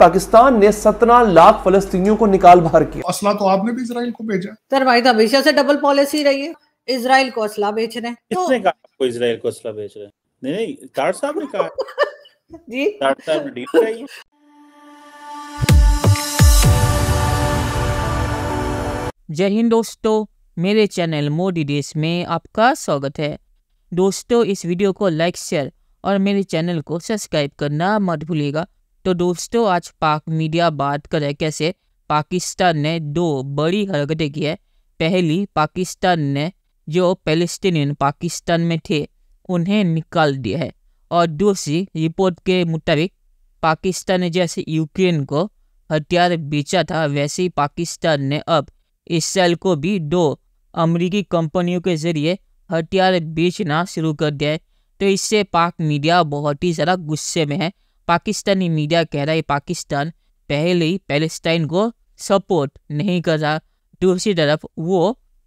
पाकिस्तान ने सत्रह लाख फलस्तियों को निकाल बाहर किया असला तो आपने भी इसराइल को भेजा सर भाई तो हमेशा से डबल पॉलिसी रही है इसराइल को असला बेच रहे हैं तो- किसने इसराइल को असला बेच रहे हैं नहीं नहीं तार साहब ने कहा जी तार साहब ने डील कराई जय हिंद दोस्तों मेरे चैनल मोदी देश में आपका स्वागत है दोस्तों इस वीडियो को लाइक शेयर और मेरे चैनल को सब्सक्राइब करना मत भूलिएगा तो दोस्तों आज पाक मीडिया बात करे कैसे पाकिस्तान ने दो बड़ी हरकतें की है पहली पाकिस्तान ने जो पैलेस्टीनियन पाकिस्तान में थे उन्हें निकाल दिया है और दूसरी रिपोर्ट के मुताबिक पाकिस्तान ने जैसे यूक्रेन को हथियार बेचा था वैसे ही पाकिस्तान ने अब इसराइल को भी दो अमेरिकी कंपनियों के जरिए हथियार बेचना शुरू कर दिया है तो इससे पाक मीडिया बहुत ही ज़्यादा गुस्से में है पाकिस्तानी मीडिया कह रहा है पाकिस्तान पहले ही पैलेस्टाइन को सपोर्ट नहीं कर रहा दूसरी तरफ वो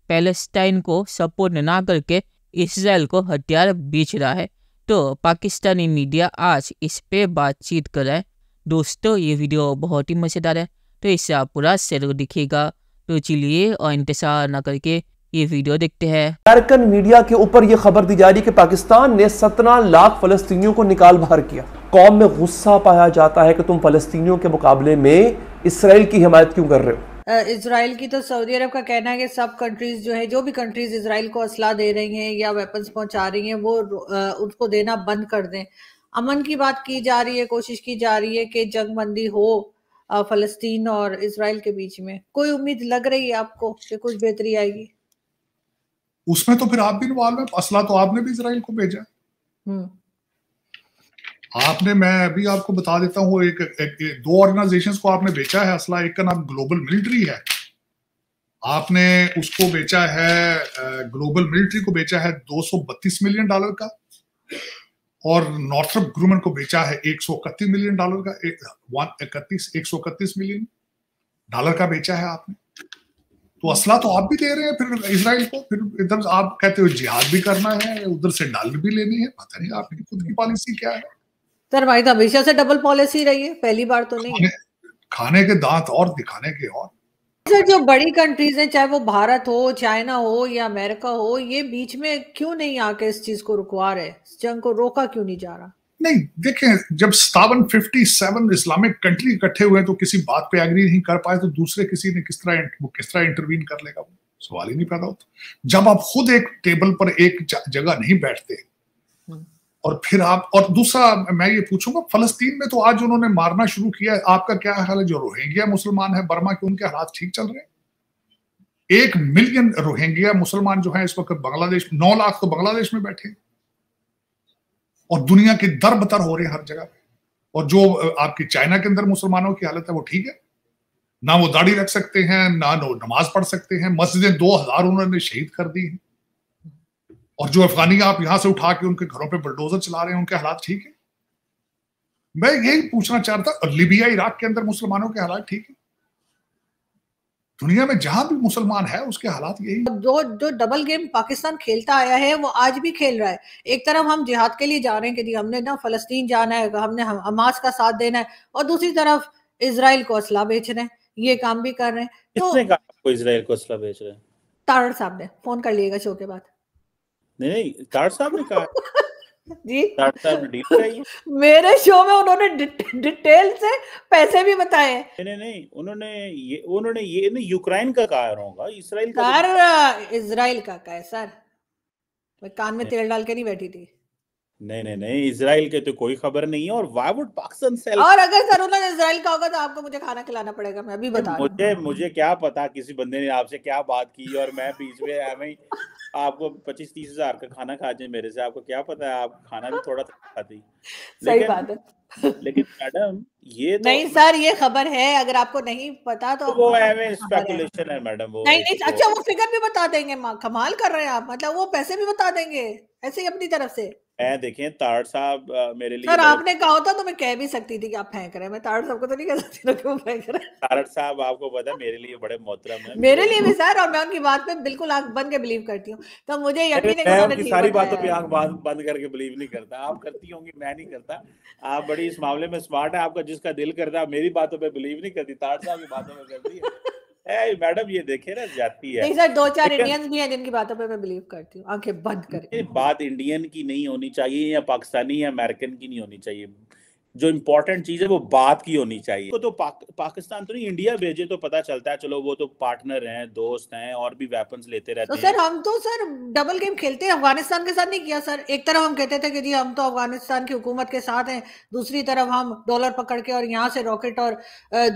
पैलेस्टाइन को सपोर्ट ना करके इसराइल को हथियार बेच रहा है तो पाकिस्तानी मीडिया आज इस पे बातचीत कर रहा है दोस्तों ये वीडियो बहुत ही मज़ेदार है तो इसे आप पूरा शेर दिखेगा तो चलिए और इंतज़ार ना करके ये वीडियो देखते हैं अमेरिकन मीडिया के ऊपर ये खबर दी जा रही है कि पाकिस्तान ने सत्रह लाख फलस्तियों को निकाल बाहर किया कौम में गुस्सा पाया जाता है कि तुम फलस्तियों के मुकाबले में इसराइल की हिमायत क्यों कर रहे हो इसराइल की तो सऊदी अरब का कहना है कि सब कंट्रीज जो है जो भी कंट्रीज इसराइल को असला दे रही हैं या वेपन्स पहुंचा रही हैं वो उसको देना बंद कर दें अमन की बात की जा रही है कोशिश की जा रही है कि जंगबंदी हो फलस्तीन और इसराइल के बीच में कोई उम्मीद लग रही है आपको कि कुछ बेहतरी आएगी उसमें तो फिर आप भी इन्वॉल्व है असला तो आपने भी इसराइल को भेजा हम्म। आपने मैं अभी आपको बता देता हूँ एक, एक, एक दो ऑर्गेनाइजेशंस को आपने बेचा है असला एक का नाम ग्लोबल मिलिट्री है आपने उसको बेचा है ग्लोबल मिलिट्री को बेचा है 232 मिलियन डॉलर का और नॉर्थ ग्रुमन को बेचा है एक मिलियन डॉलर का इकतीस मिलियन डॉलर का बेचा है आपने तो असला तो आप भी दे रहे हैं फिर इसराइल को फिर इधर आप कहते हो जिहाद भी करना है उधर से डाल भी लेनी है पता नहीं आपकी खुद की पॉलिसी क्या है सर तो भाई तो हमेशा से डबल पॉलिसी रही है पहली बार तो नहीं खाने, खाने के दांत और दिखाने के और सर जो बड़ी कंट्रीज हैं चाहे वो भारत हो चाइना हो या अमेरिका हो ये बीच में क्यों नहीं आके इस चीज को रुकवा रहे इस जंग को रोका क्यों नहीं जा रहा नहीं देखें जब सतावन फिफ्टी सेवन इस्लामिक कंट्री इकट्ठे हुए तो किसी बात पे एग्री नहीं कर पाए तो दूसरे किसी ने किस तरह वो किस तरह इंटरवीन कर लेगा वो सवाल ही नहीं पैदा होता जब आप खुद एक टेबल पर एक जगह नहीं बैठते हम्म। और फिर आप और दूसरा मैं ये पूछूंगा फलस्तीन में तो आज उन्होंने मारना शुरू किया आपका क्या ख्याल है जो रोहिंग्या मुसलमान है बर्मा के उनके हालात ठीक चल रहे हैं एक मिलियन रोहिंग्या मुसलमान जो है इस वक्त बांग्लादेश नौ लाख तो बांग्लादेश में बैठे हैं और दुनिया के दर बतर हो रहे हैं हर जगह पे और जो आपकी चाइना के अंदर मुसलमानों की हालत है वो ठीक है ना वो दाढ़ी रख सकते हैं ना वो नमाज पढ़ सकते हैं मस्जिदें दो हजार उन्होंने शहीद कर दी हैं और जो अफगानी आप यहां से उठा के उनके घरों पे बुलडोजर चला रहे हैं उनके हालात ठीक है मैं यही पूछना चाहता था लिबिया इराक के अंदर मुसलमानों के हालात ठीक है दुनिया में जहां भी मुसलमान है उसके हालात यही जो जो डबल गेम पाकिस्तान खेलता आया है वो आज भी खेल रहा है एक तरफ हम जिहाद के लिए जा रहे हैं कि हमने ना फलस्तीन जाना है हमने हमास का साथ देना है और दूसरी तरफ इसराइल को असला बेच रहे हैं ये काम भी कर रहे हैं तो, इसराइल को असला बेच रहे हैं तारड़ साहब ने फोन कर लिएगा शो के बाद नहीं नहीं तारड़ साहब ने कहा जी मेरे शो में उन्होंने डिटेल से पैसे भी बताए नहीं नहीं उन्होंने ये उन्होंने ये नहीं यूक्रेन का कहा होगा इसराइल का इसराइल तो- का कहा है सर मैं कान में तेल डाल के नहीं बैठी थी नहीं नहीं नहीं इसराइल के तो कोई खबर नहीं है और वाई वुड पाकिस्तान सेल और अगर सर उन्होंने इसराइल का होगा तो आपको मुझे खाना खिलाना पड़ेगा मैं अभी बता मुझे मुझे क्या पता किसी बंदे ने आपसे क्या बात की और मैं बीच में आपको पच्चीस तीस हजार का खाना खा जाए मेरे से आपको क्या पता है आप खाना भी थोड़ा खाती सही बात है लेकिन मैडम ये तो नहीं सर ये खबर है अगर आपको नहीं पता तो, तो वो एवे स्पेकुलेशन है मैडम वो नहीं नहीं अच्छा वो फिगर भी बता देंगे कमाल कर रहे हैं आप मतलब वो पैसे भी बता देंगे ऐसे ही अपनी तरफ से मैं हम्म। देखें ताड़ साहब मेरे लिए सर आपने कहा होता तो मैं कह भी सकती थी कि आप फेंक रहे हैं मैं ताड़ साहब को तो नहीं कह सकती ना क्यों फेंक रहे हैं ताड़ साहब आपको पता मेरे लिए बड़े मोहतरम हैं मेरे लिए भी सर और मैं उनकी बात पे बिल्कुल आंख बंद के बिलीव करती हूँ तो मुझे यकीन है उनकी सारी बातों पे आंख बंद करके बिलीव नहीं करता आप करती होंगी मैं नहीं करता आप बड़ी इस मामले में स्मार्ट है आपका जिसका दिल करता मेरी बातों पर बिलीव नहीं करती ताड़ साहब की बातों में करती है मैडम ये देखे ना जाती है सर दो चार इंडियंस भी हैं जिनकी बातों पे मैं बिलीव करती हूँ आंखें बंद करके बात इंडियन की नहीं होनी चाहिए या पाकिस्तानी या अमेरिकन की नहीं होनी चाहिए जो इम्पोर्टेंट चीज है वो बात की होनी चाहिए तो पाक, पाकिस्तान तो नहीं इंडिया भेजे तो पता चलता है चलो वो तो पार्टनर हैं दोस्त हैं और भी वेपन्स लेते रहते तो हैं सर हम तो सर डबल गेम खेलते हैं अफगानिस्तान के साथ नहीं किया सर एक तरफ हम कहते थे कि जी हम तो अफगानिस्तान की हुकूमत के साथ हैं दूसरी तरफ हम डॉलर पकड़ के और यहाँ से रॉकेट और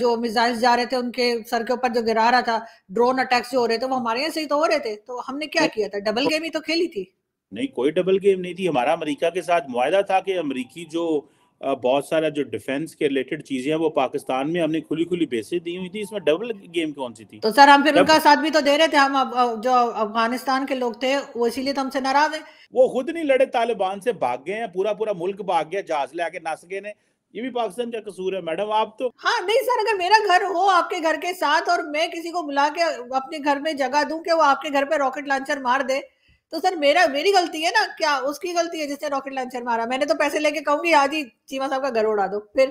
जो मिजाइल जा रहे थे उनके सर के ऊपर जो गिरा रहा था ड्रोन अटैक्स जो हो रहे थे वो हमारे यहाँ से ही तो हो रहे थे तो हमने क्या किया था डबल गेम तो ही तो खेली थी नहीं कोई डबल गेम नहीं थी हमारा अमेरिका के साथ मुआदा था कि अमेरिकी जो बहुत सारा जो डिफेंस के रिलेटेड चीजें हैं वो पाकिस्तान में हमने खुली खुली बेसिस दी हुई थी इसमें डबल गेम कौन सी थी तो सर हम फिर उनका साथ भी तो दे रहे थे हम जो अफगानिस्तान के लोग थे वो इसीलिए तो हमसे नाराज है वो खुद नहीं लड़े तालिबान से भाग गए हैं पूरा पूरा मुल्क भाग गया जहाज ले आके नासके ने ये भी पाकिस्तान का कसूर है मैडम आप तो हाँ नहीं सर अगर मेरा घर हो आपके घर के साथ और मैं किसी को बुला के अपने घर में जगह दूं कि वो आपके घर पे रॉकेट लॉन्चर मार दे तो सर मेरा मेरी गलती है ना क्या उसकी गलती है जिसने रॉकेट लॉन्चर मारा मैंने तो पैसे लेके कहूंगी आज हाँ ही चीमा साहब का घर उड़ा दो फिर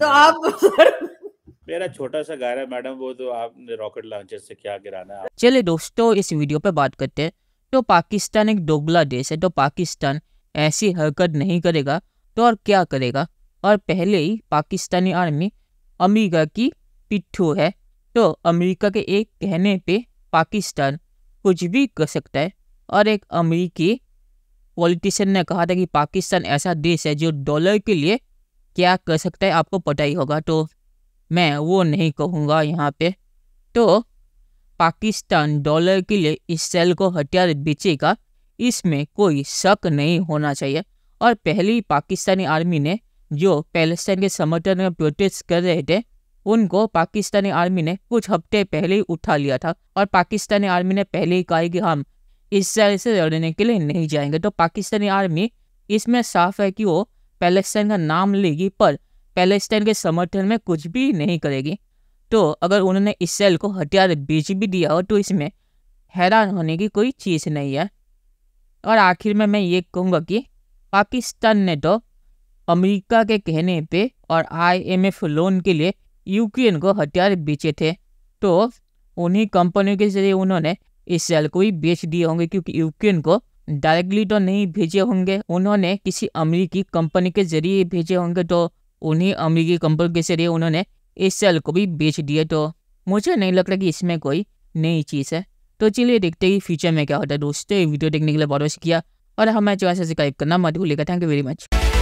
तो आप मेरा छोटा सा घर है मैडम वो तो आपने रॉकेट लॉन्चर से क्या गिराना है चलिए दोस्तों इस वीडियो पे बात करते हैं तो पाकिस्तान एक दोगला देश है तो पाकिस्तान ऐसी हरकत नहीं करेगा तो और क्या करेगा और पहले ही पाकिस्तानी आर्मी अमेरिका की पिट्ठू है तो अमेरिका के एक कहने पे पाकिस्तान कुछ भी कर सकता है और एक अमेरिकी पॉलिटिशियन ने कहा था कि पाकिस्तान ऐसा देश है जो डॉलर के लिए क्या कर सकता है आपको पता ही होगा तो मैं वो नहीं कहूँगा यहाँ पे तो पाकिस्तान डॉलर के लिए इस सेल को हथियार बेचेगा इसमें कोई शक नहीं होना चाहिए और पहली पाकिस्तानी आर्मी ने जो पैलेस्टाइन के समर्थन में प्रोटेस्ट कर रहे थे उनको पाकिस्तानी आर्मी ने कुछ हफ्ते पहले ही उठा लिया था और पाकिस्तानी आर्मी ने पहले ही कहा कि हम इसराइल से लड़ने के लिए नहीं जाएंगे तो पाकिस्तानी आर्मी इसमें साफ है कि वो पैलेस्टाइन का नाम लेगी पर पैलेस्टाइन के समर्थन में कुछ भी नहीं करेगी तो अगर उन्होंने इसराइल को हथियार बेच भी दिया हो तो इसमें हैरान होने की कोई चीज़ नहीं है और आखिर में मैं ये कहूँगा कि पाकिस्तान ने तो अमेरिका के कहने पे और आईएमएफ लोन के लिए यूक्रेन को हथियार बेचे थे तो उन्हीं कंपनियों के जरिए उन्होंने इस सेल को ही बेच दिए होंगे क्योंकि यूक्रेन को डायरेक्टली तो नहीं भेजे होंगे उन्होंने किसी अमरीकी कंपनी के जरिए भेजे होंगे तो उन्हीं अमरीकी कंपनी के जरिए उन्होंने इस सेल को भी बेच दिए तो मुझे नहीं लग रहा कि इसमें कोई नई चीज़ है तो चलिए देखते ही फ्यूचर में क्या होता है दोस्तों वीडियो देखने के लिए बहुत किया और हमारे चैनल से सब्सक्राइब करना मत भूलिएगा थैंक यू वेरी मच